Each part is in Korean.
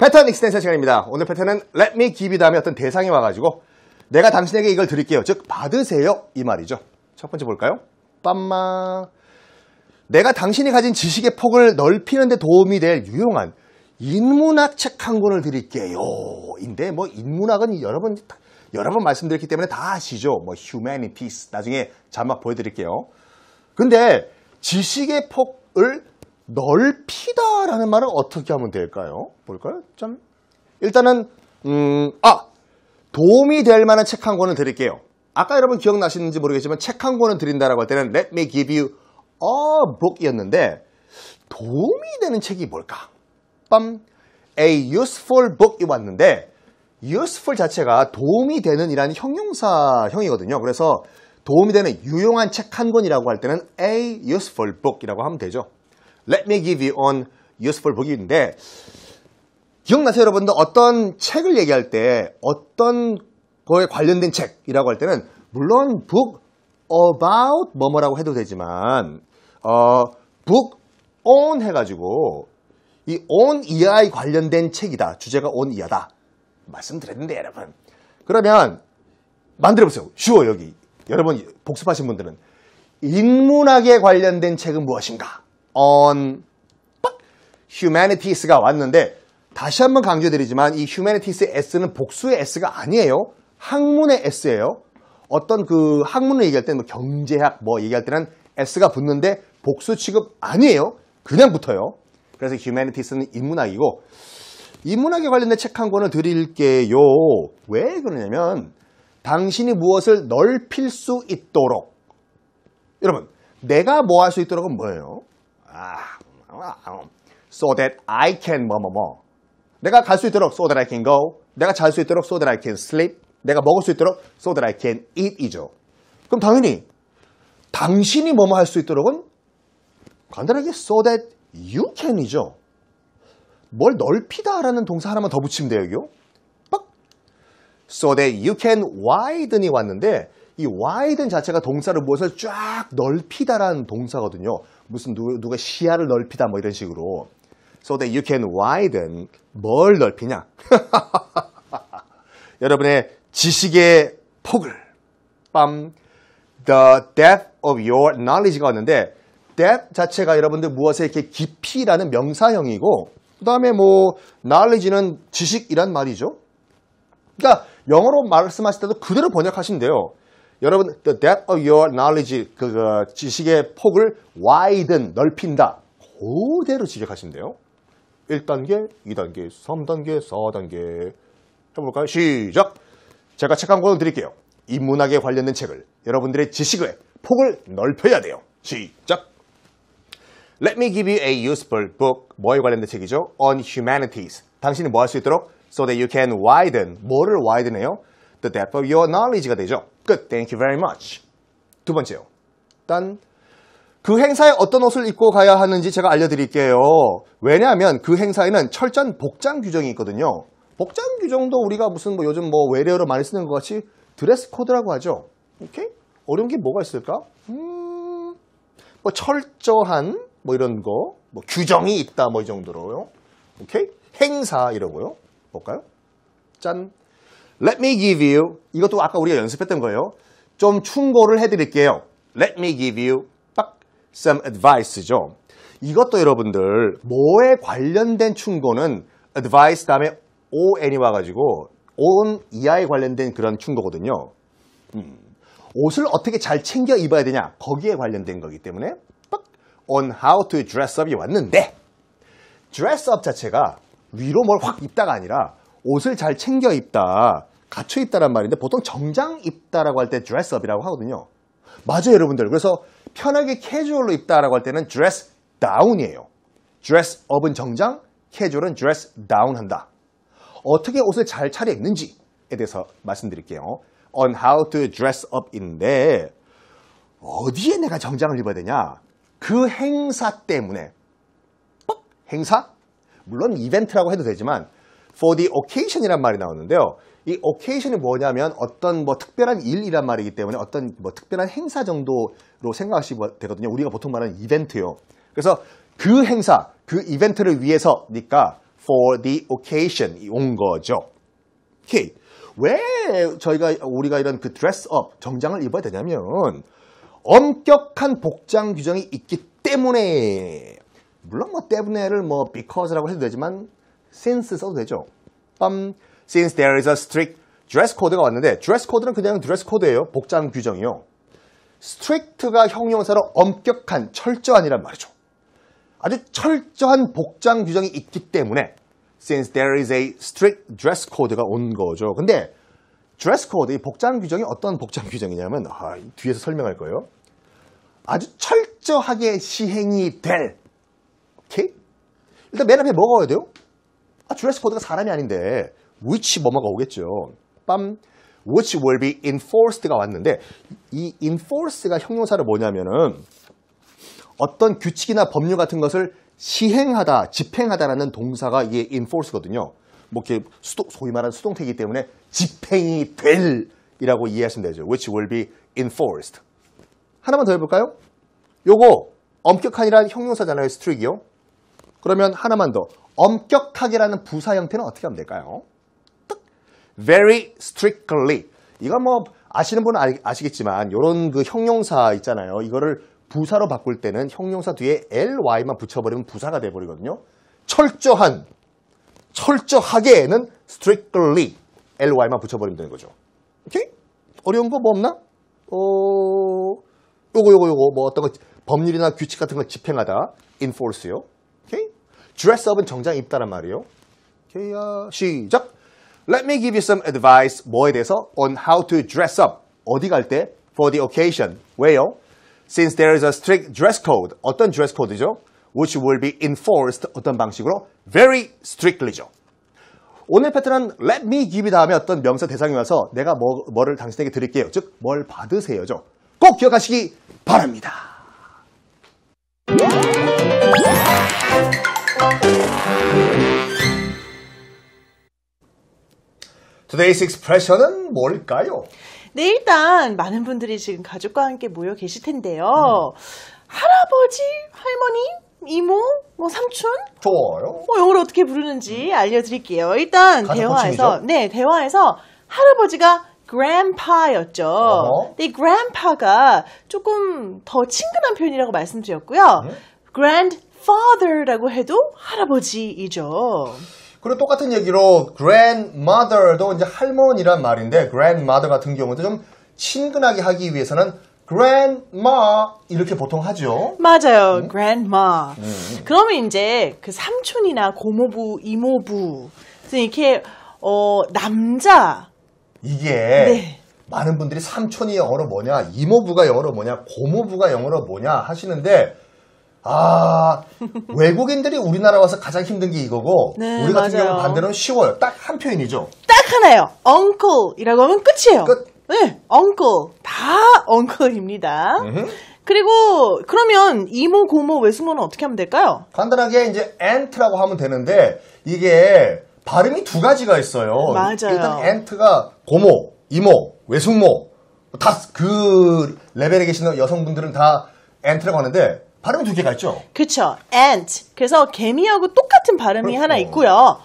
패턴 익스텐션 시간입니다. 오늘 패턴은 Let me give you 다음에 어떤 대상이 와가지고 내가 당신에게 이걸 드릴게요. 즉 받으세요 이 말이죠. 첫 번째 볼까요? 빰마 내가 당신이 가진 지식의 폭을 넓히는 데 도움이 될 유용한 인문학 책 한 권을 드릴게요. 인데 뭐 인문학은 여러분 여러 번 말씀드렸기 때문에 다 아시죠. 뭐 humanities 나중에 자막 보여드릴게요. 근데 지식의 폭을 넓히다라는 말을 어떻게 하면 될까요? 볼까요? 좀 일단은 음, 아 도움이 될 만한 책 한 권을 드릴게요. 아까 여러분 기억나시는지 모르겠지만 책 한 권을 드린다라고 할 때는 Let me give you a book이었는데 도움이 되는 책이 뭘까? 빰 A useful book이 왔는데 useful 자체가 도움이 되는 이라는 형용사형이거든요. 그래서 도움이 되는 유용한 책 한 권이라고 할 때는 a useful book이라고 하면 되죠. Let me give you on useful book인데 기억나세요 여러분들 어떤 책을 얘기할 때 어떤 거에 관련된 책이라고 할 때는 물론 book about 뭐뭐라고 해도 되지만 어, book on 해가지고 이 on 이하에 관련된 책이다 주제가 on 이하다 말씀드렸는데 여러분 그러면 만들어보세요 쉬워 여기 여러분 복습하신 분들은 인문학에 관련된 책은 무엇인가 on humanities가 왔는데 다시 한번 강조드리지만 이 humanities의 S는 복수의 S가 아니에요. 학문의 S예요. 어떤 그 학문을 얘기할 때는 뭐 경제학 뭐 얘기할 때는 S가 붙는데 복수 취급 아니에요. 그냥 붙어요. 그래서 humanities는 인문학이고 인문학에 관련된 책 한 권을 드릴게요. 왜 그러냐면 당신이 무엇을 넓힐 수 있도록 여러분 내가 뭐 할 수 있도록은 뭐예요? so that I can 뭐뭐뭐 내가 갈 수 있도록 so that I can go 내가 잘 수 있도록 so that I can sleep 내가 먹을 수 있도록 so that I can eat이죠 그럼 당연히 당신이 뭐뭐 할 수 있도록은 간단하게 so that you can이죠 뭘 넓히다 라는 동사 하나만 더 붙이면 돼요 여기요 빡. so that you can wide이 왔는데 이 w i d e 자체가 동사를 무엇을 쫙 넓히다라는 동사거든요. 무슨 누, 누가 시야를 넓히다 뭐 이런 식으로. So that you can widen. 뭘 넓히냐? 여러분의 지식의 폭을. 빰. The depth of your knowledge가 왔는데 depth 자체가 여러분들 무엇에 이렇게 깊이라는 명사형이고 그 다음에 뭐 knowledge는 지식이란 말이죠. 그러니까 영어로 말씀하실 때도 그대로 번역하신대요. 여러분 the depth of your knowledge 그, 그 지식의 폭을 widen 넓힌다. 그대로 지적하시면 돼요. 1단계, 2단계, 3단계, 4단계 해볼까요? 시작! 제가 책 한 권을 드릴게요. 인문학에 관련된 책을 여러분들의 지식의 폭을 넓혀야 돼요. 시작! Let me give you a useful book. 뭐에 관련된 책이죠? On humanities. 당신이 뭐 할 수 있도록 so that you can widen. 뭐를 widen해요? The depth of your knowledge가 되죠. Good. Thank you very much. 두 번째요. 일단 그 행사에 어떤 옷을 입고 가야 하는지 제가 알려드릴게요. 왜냐하면 그 행사에는 철저한 복장 규정이 있거든요. 복장 규정도 우리가 무슨 뭐 요즘 뭐 외래어로 많이 쓰는 것 같이 드레스 코드라고 하죠. 오케이? 어려운 게 뭐가 있을까? 음, 뭐 철저한 뭐 이런 거, 뭐 규정이 있다 뭐 이 정도로요. 오케이? 행사 이러고요. 볼까요? 짠. Let me give you 이것도 아까 우리가 연습했던 거예요. 좀 충고를 해드릴게요. Let me give you 빡, some advice죠. 이것도 여러분들 뭐에 관련된 충고는 advice 다음에 on이 와가지고 on 이하에 관련된 그런 충고거든요. 음. 옷을 어떻게 잘 챙겨 입어야 되냐 거기에 관련된 거기 때문에 빡, on how to dress up이 왔는데 dress up 자체가 위로 뭘 확 입다가 아니라 옷을 잘 챙겨 입다 갇혀 있다란 말인데 보통 정장 입다라고 할 때 dressup이라고 하거든요. 맞아요 여러분들. 그래서 편하게 캐주얼로 입다라고 할 때는 dress down이에요. dress up은 정장, 캐주얼은 dress down 한다. 어떻게 옷을 잘 차려 입는지에 대해서 말씀드릴게요. on how to dress up인데 어디에 내가 정장을 입어야 되냐? 그 행사 때문에 행사? 물론 이벤트라고 해도 되지만 for the occasion이란 말이 나오는데요. 이 o c c a s i o n 이 뭐냐면 어떤 뭐 특별한 일이란 말이기 때문에 어떤 뭐 특별한 행사 정도로 생각하시면 되거든요. 우리가 보통 말하는 이벤트요. 그래서 그 행사, 그 이벤트를 위해서니까 for the occasion 온 거죠. 오케이. 왜 저희가 우리가 이런 그 dress up 정장을 입어야 되냐면 엄격한 복장 규정이 있기 때문에 물론 뭐 때문에를 뭐 because라고 해도 되지만 since 써도 되죠. 빰 um, since there is a strict dress code가 왔는데 dress code는 그냥 dress code예요. 복장 규정이요. strict가 형용사로 엄격한, 철저한이란 말이죠. 아주 철저한 복장 규정이 있기 때문에 since there is a strict dress code가 온 거죠. 근데 dress code, 이 복장 규정이 어떤 복장 규정이냐면 아, 뒤에서 설명할 거예요. 아주 철저하게 시행이 될 오케이? 일단 맨 앞에 먹어야 돼요? 아, 드레스 코드가 사람이 아닌데 which 뭐뭐가 오겠죠. 빰 which will be enforced가 왔는데 이 enforce가 형용사를 뭐냐면은 어떤 규칙이나 법률 같은 것을 시행하다, 집행하다라는 동사가 이게 enforce거든요. 뭐 이렇게 수동, 소위 말하는 수동태이기 때문에 집행이 될 이라고 이해하시면 되죠. which will be enforced. 하나만 더 해볼까요? 요거 엄격한이라는 형용사잖아요. s t 스트릭이요. 그러면 하나만 더. 엄격하게라는 부사 형태는 어떻게 하면 될까요? very strictly. 이거 뭐 아시는 분은 아, 시겠지만 이런 그 형용사 있잖아요. 이거를 부사로 바꿀 때는 형용사 뒤에 ly만 붙여버리면 부사가 돼버리거든요. 철저한, 철저하게는 strictly ly만 붙여버리면 되는 거죠. 오케이? 어려운 거 뭐 없나? 어, 요거 요거 요거 뭐 어떤 거 법률이나 규칙 같은 걸 집행하다 enforce요. 오케이? dress up은 정장 입다란 말이에요. 오케이, 아, 시작. Let me give you some advice 뭐에 대해서 on how to dress up 어디 갈 때 for the occasion 왜요? Since there is a strict dress code 어떤 dress code죠? Which will be enforced 어떤 방식으로? Very strictly죠. 오늘 패턴은 let me give you 다음에 어떤 명사 대상이 와서 내가 뭐, 뭐를 당신에게 드릴게요. 즉, 뭘 받으세요죠. 꼭 기억하시기 바랍니다. Today's expression은 뭘까요? 네, 일단 많은 분들이 지금 가족과 함께 모여 계실 텐데요. 음. 할아버지, 할머니, 이모, 뭐 삼촌, 좋아요. 뭐 영어로 어떻게 부르는지 음. 알려드릴게요. 일단 대화에서 네 대화에서 할아버지가 grandpa였죠. 어 grandpa가 조금 더 친근한 표현이라고 말씀드렸고요. 음? grandfather라고 해도 할아버지이죠. 그리고 똑같은 얘기로 grandmother도 이제 할머니란 말인데 grandmother 같은 경우도 좀 친근하게 하기 위해서는 grandma 이렇게 보통 하죠. 맞아요. 음? grandma. 음. 그러면 이제 그 삼촌이나 고모부, 이모부 이렇게 어 남자 이게 네. 많은 분들이 삼촌이 영어로 뭐냐, 이모부가 영어로 뭐냐, 고모부가 영어로 뭐냐 하시는데 아 외국인들이 우리나라 와서 가장 힘든 게 이거고 네, 우리 같은 경우 는 반대로는 쉬워요. 딱 한 표현이죠. 딱 하나요. uncle이라고 하면 끝이에요. 끝. 네, uncle 다 uncle입니다. 그리고 그러면 이모 고모 외숙모는 어떻게 하면 될까요? 간단하게 이제 aunt라고 하면 되는데 이게 발음이 두 가지가 있어요. 맞아요. 일단 aunt가 고모, 이모, 외숙모 다 그 레벨에 계시는 여성분들은 다엔트라고 하는데 발음이 두 개가 있죠. 그쵸 ant. 그래서 개미하고 똑같은 발음이 그 하나 그렇죠. 있고요.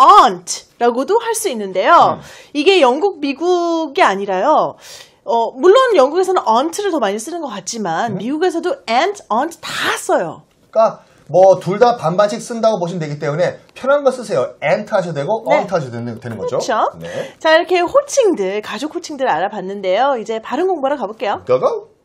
aunt라고도 할 수 있는데요. 음. 이게 영국, 미국이 아니라요. 어, 물론 영국에서는 aunt를 더 많이 쓰는 것 같지만 음. 미국에서도 a n t aunt 다 써요. 그러니까 뭐 둘 다 반반씩 쓴다고 보시면 되기 때문에 편한 거 쓰세요. a n t 하셔도 되고 네. aunt 하셔도 되는, 되는 거죠. 그렇죠. 네. 자 이렇게 호칭들, 가족 호칭들 알아봤는데요. 이제 발음 공부하러 가볼게요. go go.